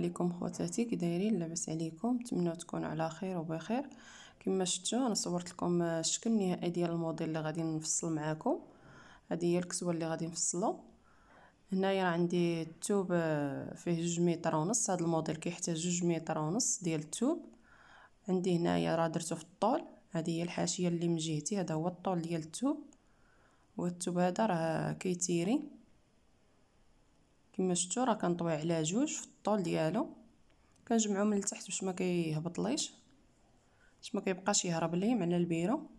عليكم خواتاتي كي دايرين لاباس عليكم نتمنى تكون على خير وبخير كما شفتوا انا صورت لكم الشكل النهائي ديال الموديل اللي غادي نفصل معاكم هذه هي الكسوه اللي غادي نفصلو هنايا عندي الثوب آه، فيه جوج متر ونص هذا الموديل كيحتاج جوج متر ونص ديال الثوب عندي هنايا راه درتو في الطول هذه هي الحاشيه اللي من جهتي هذا هو الطول ديال الثوب والثوب هذا راه كيتيري كما شفتوا راه كنطوي على جوج في الطول ديالو كنجمعو من التحت باش ما كيهبطليش باش ما كيبقاش يهرب لي على البيرو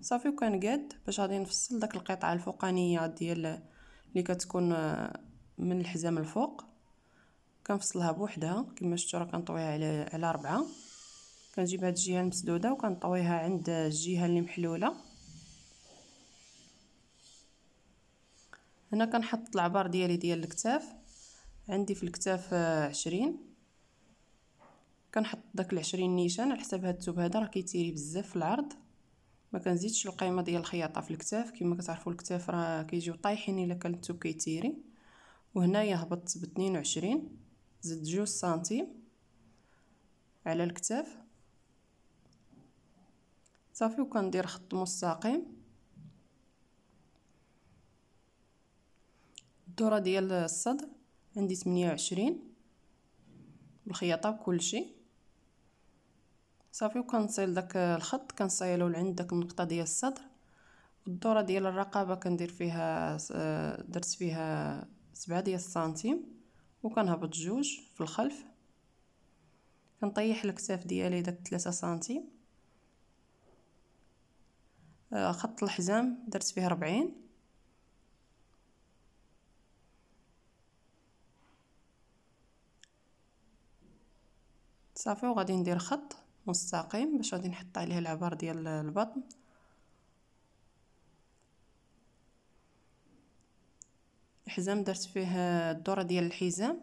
صافي وكنقاد باش غادي نفصل داك القطعه الفوقانيه ديال اللي كتكون آه، من الحزام الفوق كنفصلها بوحدها كما شفتوا راه كنطويها على على ربعه كنجيب هاد الجهه المسدوده وكنطويها عند الجهه اللي محلوله هنا كنحط العبار ديالي ديال الكتاف عندي في الكتاف آه، عشرين كنحط داك العشرين نيشان على حساب هاد الثوب هذا راه كيتيري بزاف في العرض ما كنزيدش القيمه ديال الخياطه في الكتاف كما كتعرفوا الكتاف راه كيجيو طايحين الا كان الثوب كيتيري وهنايا هبطت ب 22 زدت جوج سنتيم على الكتاف صافي وكندير خط مستقيم الدورة ديال الصدر عندي تمنية وعشرين بالخياطة وكل شيء صافي وكنصيل داك الخط كنصيلو لعند داك النقطة ديال الصدر الدورة ديال الرقبة كندير فيها درت فيها سبعة ديال السنتيم وكنهبط جوج في الخلف كنطيح الكتاف ديالي داك ثلاثة سنتيم آه، خط الحزام درت فيه ربعين صافي وغادي ندير خط مستقيم باش غادي نحط عليه العبار ديال البطن الحزام درت فيه الدورة ديال الحزام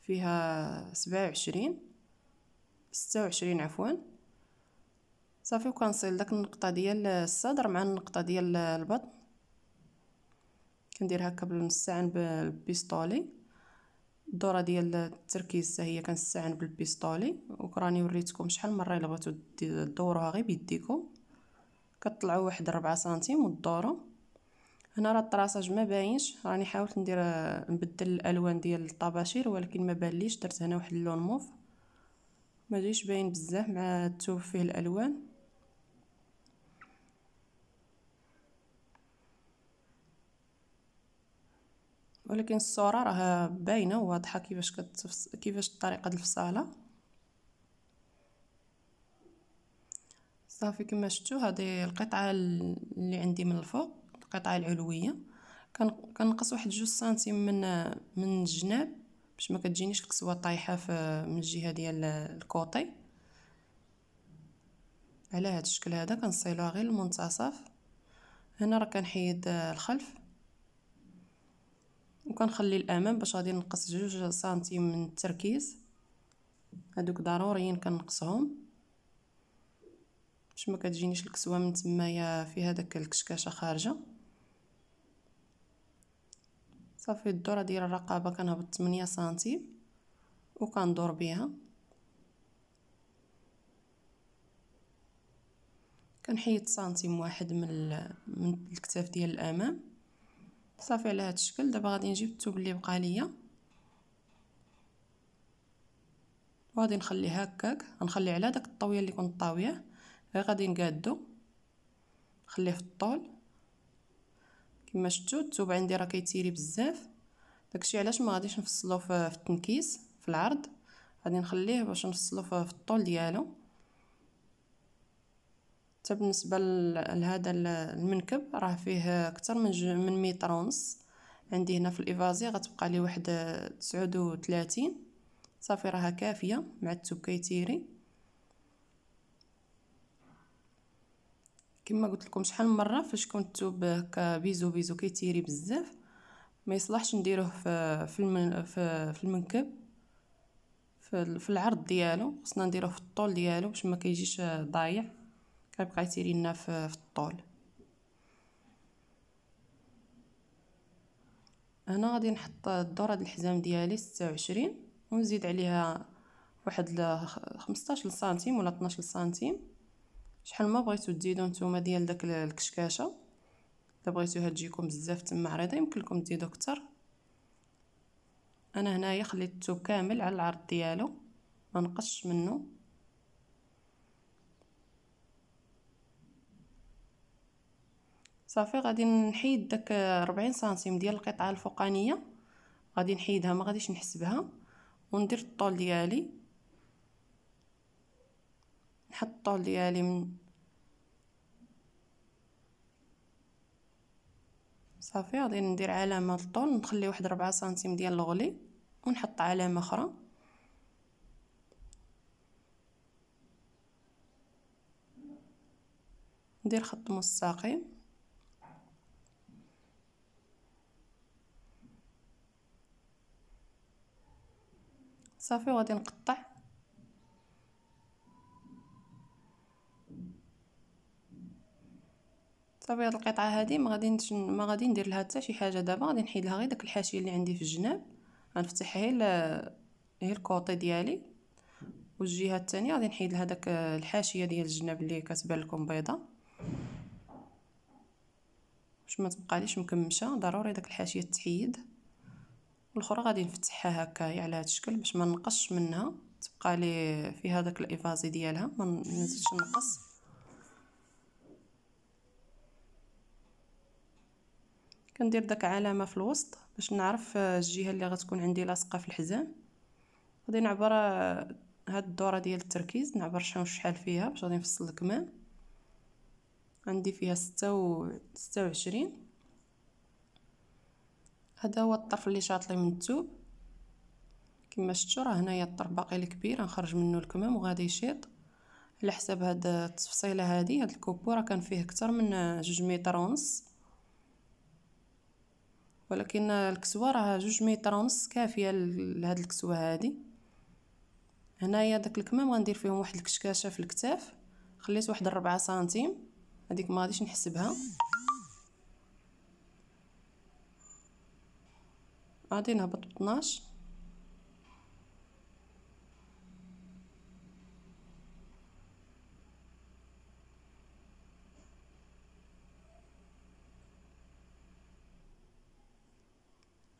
فيها سبعة وعشرين ستة وعشرين عفوا صافي وكنصل داك النقطة ديال الصدر مع النقطة ديال البطن كندير هكا بالمستعان بالبيستولي الدوره ديال التركيز حتى هي كنستعان بالبيستولي وراني وريتكم شحال مره الا بغيتو دوروها غير بيديكم كطلعوا واحد 4 سنتيم والدوره هنا راه الطراساج ما باينش راني حاولت ندير نبدل الالوان ديال الطباشير ولكن ما بانليش درت هنا واحد اللون موف ما جيش باين بزاف مع التوب فيه الالوان ولكن الصوره راه باينه وواضحه كيفاش كتفص... كيفاش ديال الفصاله صافي كما شفتوا هذه القطعه اللي عندي من الفوق القطعه العلويه كنقص واحد جوج سنتيم من من الجناب باش ما كتجينيش الكسوه طايحه في من الجهه ديال الكوطي على هذا الشكل هذا كنصيلوها غير المنتصف هنا راه كنحيد الخلف وكنخلي الامام باش غادي نقص جوج سنتيم من التركيز هادوك ضروريين كنقصهم باش ما كتجينيش الكسوه من تمايا فيها داك الكشكاشه خارجه صافي الدورة ديال الرقبه كنهبط 8 سنتيم وكندور بها كنحيد سنتيم واحد من من الكتاف ديال الامام صافي على هذا الشكل دابا غادي نجيب الثوب اللي بقى ليا وغادي نخليه هكاك غنخلي على داك الطاويه اللي كنت طاويه غير غادي نقادو نخليه في الطول كما شفتوا الثوب عندي راه كيتيري بزاف داكشي علاش ما غاديش نفصلو في التنكيس في العرض غادي نخليه باش نفصلو في الطول ديالو حتى بالنسبه لهذا المنكب راه فيه اكثر من من متر ونص عندي هنا في الايفازي غتبقى لي واحد تسعود وثلاثين صافي راها كافيه مع التوب كيتيري كما قلت لكم شحال من مره فاش كنت التوب كبيزو بيزو بيزو كيتيري بزاف ما يصلحش نديروه في في, في, المنكب في, في العرض ديالو خصنا نديروه في الطول ديالو باش ما كيجيش ضايع كنبقى يسيري لنا في الطول هنا غادي نحط الدور هاد الحزام ديالي ستة وعشرين ونزيد عليها واحد خمسطاش سنتيم ولا 12 سنتيم شحال ما بغيتو تزيدو نتوما ديال داك الكشكاشه الا بغيتوها تجيكم بزاف تما عريضه يمكن لكم تزيدو كتر انا هنايا خليت الثوب كامل على العرض ديالو ما نقصش منه صافي غادي نحيد داك 40 سنتيم ديال القطعه الفوقانيه غادي نحيدها ما غاديش نحسبها وندير الطول ديالي نحط الطول ديالي من صافي غادي ندير علامه الطول نخلي واحد 4 سنتيم ديال الغلي ونحط علامه اخرى ندير خط مستقيم صافي وغادي نقطع صافي هاد القطعه هادي ما غادي ما غادي ندير لها حتى شي حاجه دابا غادي نحيد لها غير داك الحاشيه اللي عندي في الجناب غنفتح غير غير الكوطي ديالي والجهه الثانيه غادي نحيد لها داك الحاشيه ديال الجناب اللي كتبان لكم بيضه باش ما تبقاليش مكمشه ضروري داك الحاشيه تحيد والاخرى غادي نفتحها هكايا على هذا الشكل باش ما نقصش منها تبقى لي فيها داك الايفازي ديالها ما نزيدش نقص كندير داك علامه في الوسط باش نعرف الجهه اللي غتكون عندي لاصقه في الحزام غادي نعبر هاد الدوره ديال التركيز نعبر شحال شحال فيها باش غادي نفصل الكمام عندي فيها ستة و ستة هذا هو الطرف اللي شاطلي من الثوب كما شفتوا راه هنايا الطرف باقي الكبير غنخرج منه الكمام وغادي يشيط على حساب هاد التفصيله هادي هاد الكوبو راه كان فيه اكثر من جوج متر ونص ولكن الكسوه راه جوج متر ونص كافيه لهاد الكسوه هادي هنايا داك الكمام غندير فيهم واحد الكشكاشه في الكتاف خليت واحد 4 سنتيم هذيك ما غاديش نحسبها غادي نهبط بطناش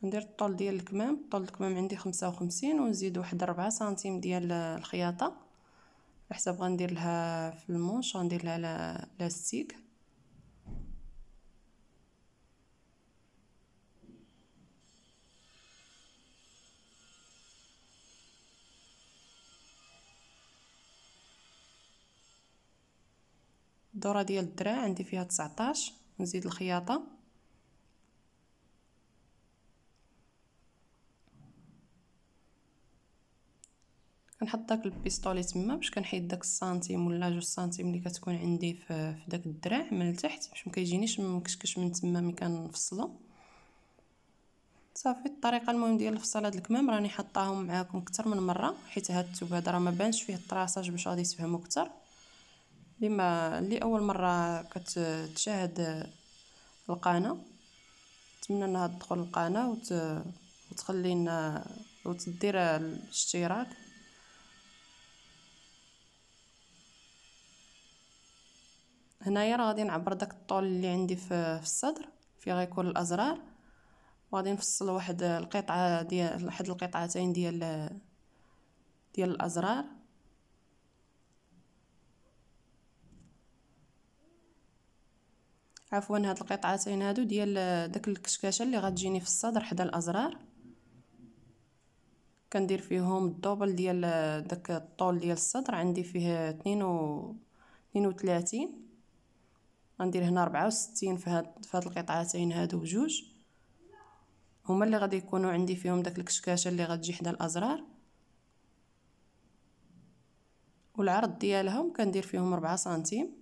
ندير الطول ديال الكمام طول الكمام عندي خمسة وخمسين ونزيد واحد ربعة سنتيم ديال الخياطة حسب غندير لها في المونش غندير لها لاستيك الدورة ديال الدراع عندي فيها 19 نزيد الخياطة كنحط داك البيستولي تما باش كنحيد داك السنتيم ولا جوج سنتيم اللي كتكون عندي في داك الدراع من التحت باش مكيجينيش مكشكش من تما ملي كنفصلو صافي الطريقه المهم ديال الفصل هاد الكمام راني حطاهم معاكم كتر من مره حيت هاد الثوب هذا راه ما بانش فيه الطراساج باش غادي تفهموا كتر لما اللي اول مره كتشاهد القناه نتمنى انها تدخل القناه وت... وتخلينا وتدير الاشتراك هنايا راه غادي نعبر داك الطول اللي عندي في, في الصدر في غيكون الازرار وغادي نفصل واحد القطعه ديال واحد القطعتين ديال ديال الازرار عفوا هاد القطعتين هادو ديال آه، داك الكشكاشه اللي غتجيني في الصدر حدا الازرار كندير فيهم الدوبل ديال آه، داك الطول ديال الصدر عندي فيه اثنين و 32 غندير هنا 64 في هاد في هاد القطعتين هادو بجوج هما اللي غادي يكونوا عندي فيهم داك الكشكاشه اللي غتجي حدا الازرار والعرض ديالهم كندير فيهم 4 سنتيم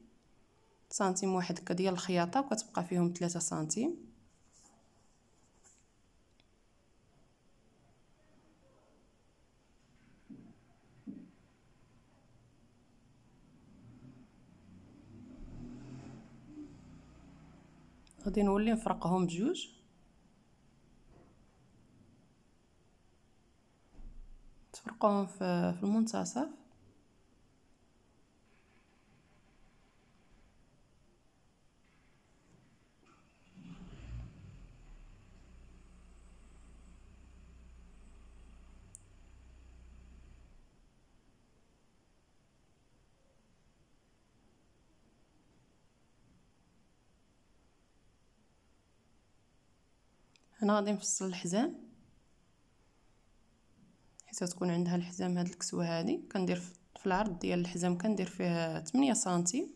سنتيم واحد هكا ديال الخياطه وكتبقى فيهم 3 سنتيم غادي نولي نفرقهم بجوج تفرقوهم في المنتصف هنا غادي نفصل الحزام حيت تكون عندها الحزام هاد الكسوه هادي كندير في العرض ديال الحزام كندير فيه 8 سنتيم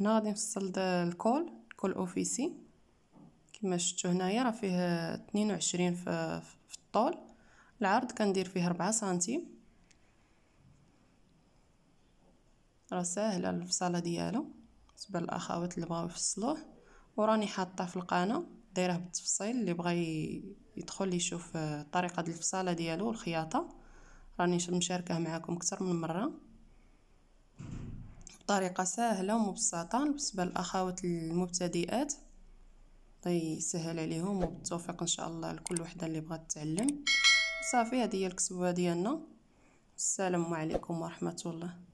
هنا غادي نفصل الكول كول اوفيسي كما شفتو هنايا راه فيه 22 في الطول العرض كندير فيه 4 سنتيم راه ساهل الفصاله ديالو بالنسبه للاخوات اللي بغاو يفصلوه وراني حاطه في القناه دايره بالتفصيل اللي بغى يدخل يشوف آه، طريقه الفصاله ديالو والخياطه راني مشاركه معكم اكثر من مره بطريقه سهله ومبسطه بالنسبه للاخوات المبتدئات الله يسهل عليهم وبالتوفيق ان شاء الله لكل وحده اللي بغات تعلم صافي هذه هي الكسوه ديالنا السلام عليكم ورحمه الله